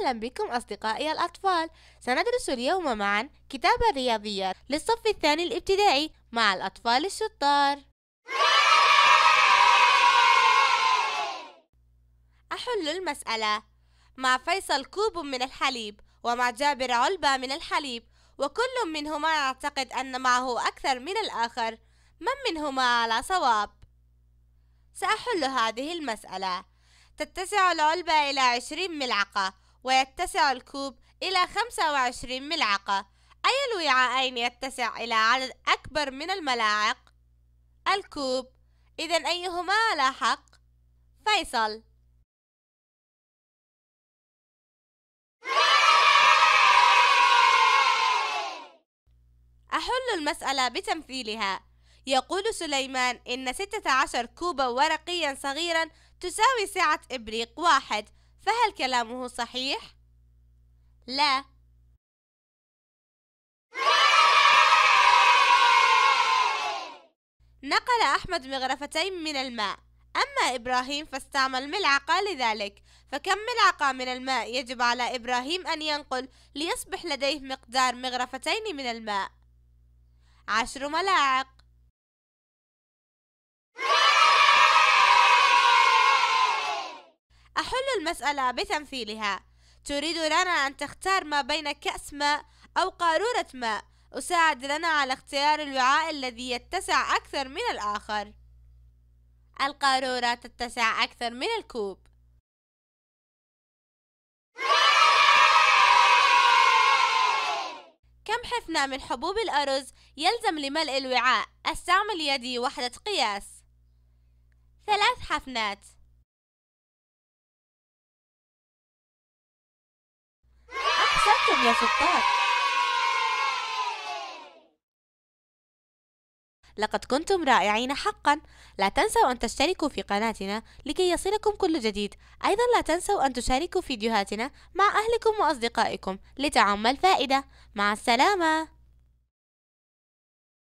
أهلا بكم أصدقائي الأطفال سندرس اليوم معا كتاب الرياضيات للصف الثاني الابتدائي مع الأطفال الشطار أحل المسألة مع فيصل كوب من الحليب ومع جابر علبة من الحليب وكل منهما يعتقد أن معه أكثر من الآخر من منهما على صواب سأحل هذه المسألة تتسع العلبة إلى عشرين ملعقة ويتسع الكوب إلى 25 ملعقة أي الوعاءين يتسع إلى عدد أكبر من الملاعق؟ الكوب إذا أيهما على حق؟ فيصل أحل المسألة بتمثيلها يقول سليمان إن 16 كوبا ورقيا صغيرا تساوي سعة إبريق واحد فهل كلامه صحيح؟ لا نقل أحمد مغرفتين من الماء أما إبراهيم فاستعمل ملعقة لذلك فكم ملعقة من الماء يجب على إبراهيم أن ينقل ليصبح لديه مقدار مغرفتين من الماء عشر ملاعق أحل المسألة بتمثيلها تريد لنا أن تختار ما بين كأس ماء أو قارورة ماء أساعد لنا على اختيار الوعاء الذي يتسع أكثر من الآخر القارورة تتسع أكثر من الكوب كم حفنة من حبوب الأرز يلزم لملء الوعاء؟ استعمل يدي وحدة قياس ثلاث حفنات يا ستار لقد كنتم رائعين حقا لا تنسوا أن تشتركوا في قناتنا لكي يصلكم كل جديد أيضا لا تنسوا أن تشاركوا فيديوهاتنا مع أهلكم وأصدقائكم لتعم الفائدة مع السلامة